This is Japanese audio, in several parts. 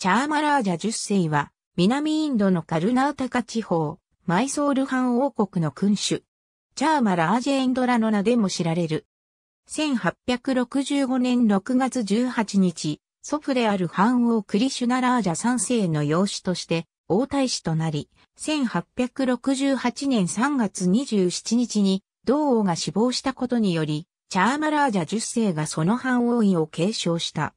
チャーマラージャ10世は、南インドのカルナータカ地方、マイソール藩王国の君主。チャーマラージェエンドラの名でも知られる。1865年6月18日、祖父である藩王クリシュナラージャ3世の養子として、王太子となり、1868年3月27日に、同王が死亡したことにより、チャーマラージャ10世がその藩王位を継承した。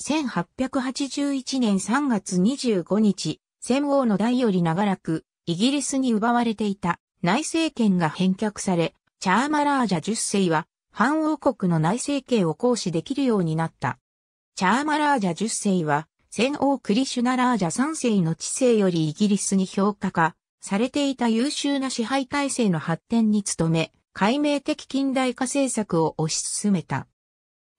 1881年3月25日、戦王の代より長らく、イギリスに奪われていた内政権が返却され、チャーマラージャ10世は、反王国の内政権を行使できるようになった。チャーマラージャ10世は、戦王クリシュナラージャ3世の知性よりイギリスに評価化されていた優秀な支配体制の発展に努め、解明的近代化政策を推し進めた。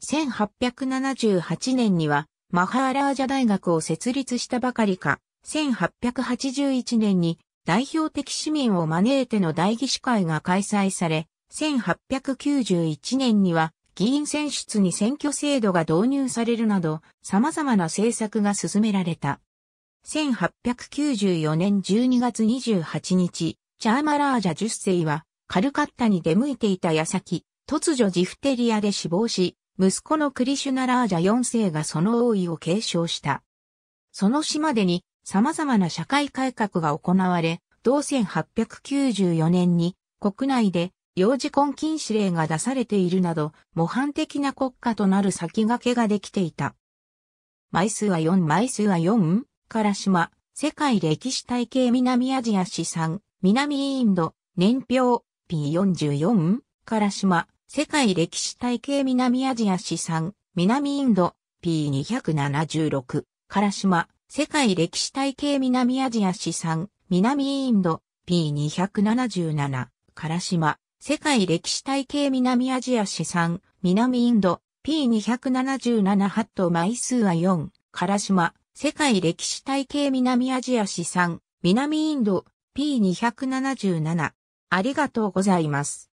1878年にはマハーラージャ大学を設立したばかりか、1881年に代表的市民を招いての代議士会が開催され、1891年には議員選出に選挙制度が導入されるなど、様々な政策が進められた。1894年12月28日、チャーマラージャ10世はカルカッタに出向いていた矢先、突如ジフテリアで死亡し、息子のクリシュナラージャ4世がその王位を継承した。その死までに様々な社会改革が行われ、同1894年に国内で幼児婚禁止令が出されているなど、模範的な国家となる先駆けができていた。枚数は4、枚数は4、から島、世界歴史体系南アジア資産、南インド、年表、P44、から島、世界歴史体系南アジア資産、南インド、P276、から島、世界歴史体系南アジア資産、南インド、P277、から島、世界歴史体系南アジア資産、南インド、P277 ハット枚数は4、か島、世界歴史体系南アジア資産、南インド、P277。ありがとうございます。